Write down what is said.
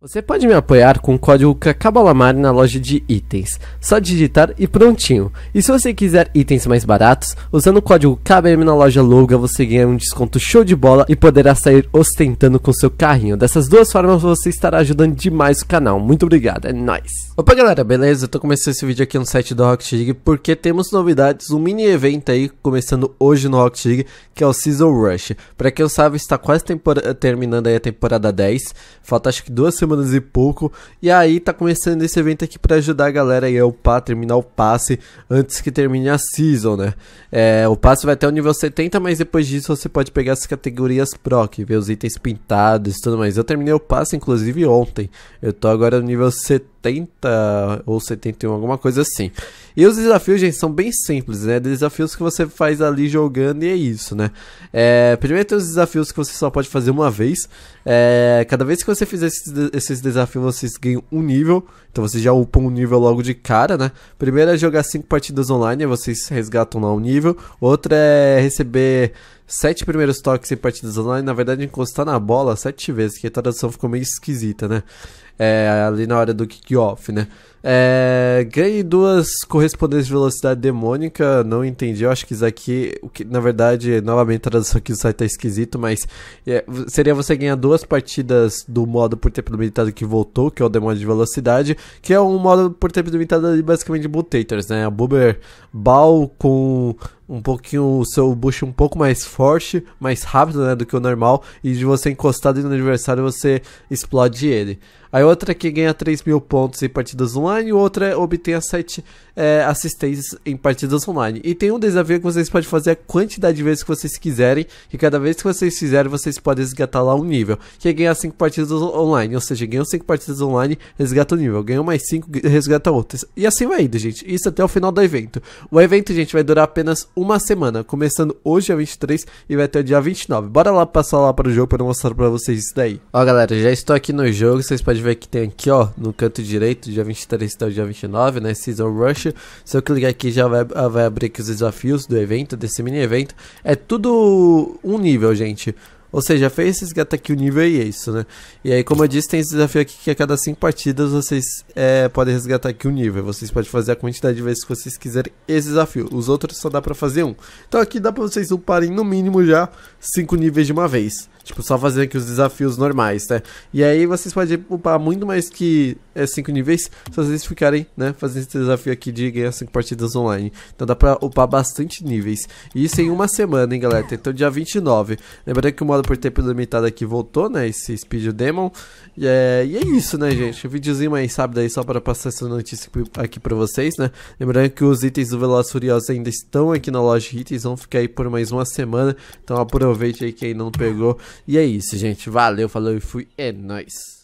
Você pode me apoiar com o código CACABOLAMAR na loja de itens. Só digitar e prontinho. E se você quiser itens mais baratos, usando o código KBM na loja Louga, você ganha um desconto show de bola e poderá sair ostentando com seu carrinho. Dessas duas formas você estará ajudando demais o canal. Muito obrigado, é nóis! Opa galera, beleza? Eu tô começando esse vídeo aqui no site do Rocket League porque temos novidades, um mini evento aí começando hoje no Rocket League, que é o Season Rush. Pra quem não sabe, está quase terminando aí a temporada 10. Falta acho que duas semanas semanas e pouco. E aí tá começando esse evento aqui para ajudar a galera aí a é upar, terminar o passe antes que termine a season, né? É, o passe vai até o nível 70, mas depois disso você pode pegar as categorias proc, ver os itens pintados e tudo mais. Eu terminei o passe, inclusive, ontem. Eu tô agora no nível 70. 70 ou 71, alguma coisa assim. E os desafios, gente, são bem simples, né? Desafios que você faz ali jogando e é isso, né? É, primeiro tem os desafios que você só pode fazer uma vez. É, cada vez que você fizer esses, esses desafios, vocês ganham um nível. Então você já upa um nível logo de cara, né? Primeiro é jogar 5 partidas online, vocês resgatam lá um nível. Outra é receber sete primeiros toques em partidas online, na verdade encostar na bola sete vezes, que a tradução ficou meio esquisita, né? é, ali na hora do kickoff, né? É, ganhei duas correspondências de velocidade demônica, não entendi. Eu acho que isso aqui, o que, na verdade, novamente a tradução aqui do site tá esquisito, mas é, seria você ganhar duas partidas do modo por tempo limitado que voltou, que é o demônio de velocidade, que é um modo por tempo limitado ali, basicamente de né? A Buber Bal com um pouquinho o seu bush um pouco mais forte, mais rápido né, do que o normal, e de você encostar no adversário você explode ele. Aí outra que ganha 3 mil pontos em partidas online, outra obtenha 7 é, assistências em partidas online. E tem um desafio que vocês podem fazer a quantidade de vezes que vocês quiserem, e cada vez que vocês fizerem, vocês podem resgatar lá um nível. Que é ganhar 5 partidas online, ou seja, ganhou 5 partidas online, resgata um nível, ganhou mais 5, resgata outras. E assim vai indo, gente. Isso até o final do evento. O evento, gente, vai durar apenas uma semana, começando hoje, a 23, e vai até o dia 29. Bora lá passar lá para o jogo para mostrar para vocês isso daí. Ó, galera, já estou aqui no jogo, vocês podem ver que tem aqui, ó, no canto direito, dia 23 até o dia 29, né, Season Rush. Se eu clicar aqui, já vai, ah, vai abrir aqui os desafios do evento, desse mini evento. É tudo um nível, gente. Ou seja, fez esses gatos aqui o nível e é isso, né? E aí, como eu disse, tem esse desafio aqui que a cada 5 partidas vocês é, podem resgatar aqui o nível. Vocês podem fazer a quantidade de vezes que vocês quiserem esse desafio. Os outros só dá pra fazer um. Então aqui dá pra vocês uparem no mínimo já 5 níveis de uma vez. Tipo, só fazer aqui os desafios normais, né? E aí vocês podem upar muito mais que 5 é, níveis se vocês ficarem, né? Fazendo esse desafio aqui de ganhar 5 partidas online. Então dá pra upar bastante níveis. E isso em uma semana, hein, galera? Então dia 29. Lembrando que o modo por tempo limitado aqui voltou, né? Esse Speed Demon. E é, e é isso, né, gente? Um videozinho mais rápido aí só para passar essa notícia aqui pra vocês, né? Lembrando que os itens do Veloz Furioso ainda estão aqui na loja de itens. Vão ficar aí por mais uma semana. Então aproveite aí quem não pegou. E é isso, gente. Valeu, falou e fui. É nóis.